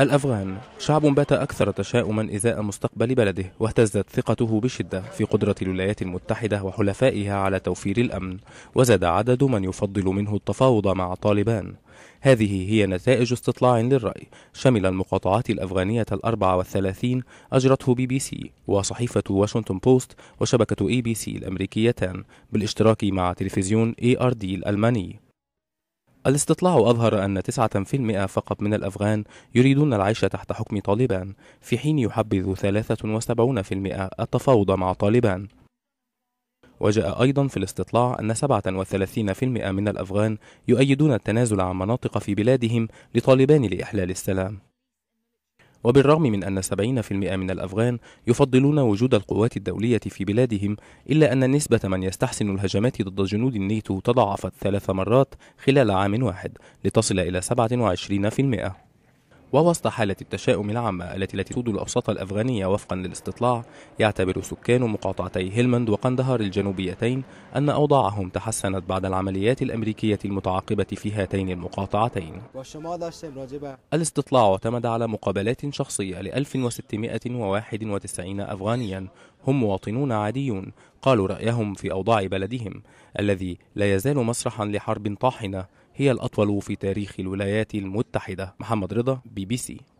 الأفغان شعب بات أكثر تشاؤما إزاء مستقبل بلده واهتزت ثقته بشدة في قدرة الولايات المتحدة وحلفائها على توفير الأمن وزاد عدد من يفضل منه التفاوض مع طالبان هذه هي نتائج استطلاع للرأي شمل المقاطعات الأفغانية الأربعة والثلاثين أجرته بي بي سي وصحيفة واشنطن بوست وشبكة إي بي سي الأمريكيتان بالاشتراك مع تلفزيون إي آر دي الألماني الاستطلاع أظهر أن 9% فقط من الأفغان يريدون العيش تحت حكم طالبان، في حين يحبذ 73% التفاوض مع طالبان. وجاء أيضا في الاستطلاع أن 37% من الأفغان يؤيدون التنازل عن مناطق في بلادهم لطالبان لإحلال السلام. وبالرغم من أن 70% من الأفغان يفضلون وجود القوات الدولية في بلادهم إلا أن نسبة من يستحسن الهجمات ضد جنود النيتو تضاعفت ثلاث مرات خلال عام واحد لتصل إلى 27% ووسط حالة التشاؤم العامة التي تسود الأوساط الأفغانية وفقا للاستطلاع يعتبر سكان مقاطعتي هلمند وقندهار الجنوبيتين أن أوضاعهم تحسنت بعد العمليات الأمريكية المتعاقبة في هاتين المقاطعتين الاستطلاع اعتمد على مقابلات شخصية ل 1691 أفغانيا هم مواطنون عاديون قالوا رأيهم في أوضاع بلدهم الذي لا يزال مسرحا لحرب طاحنة هي الأطول في تاريخ الولايات المتحدة محمد رضا بي بي سي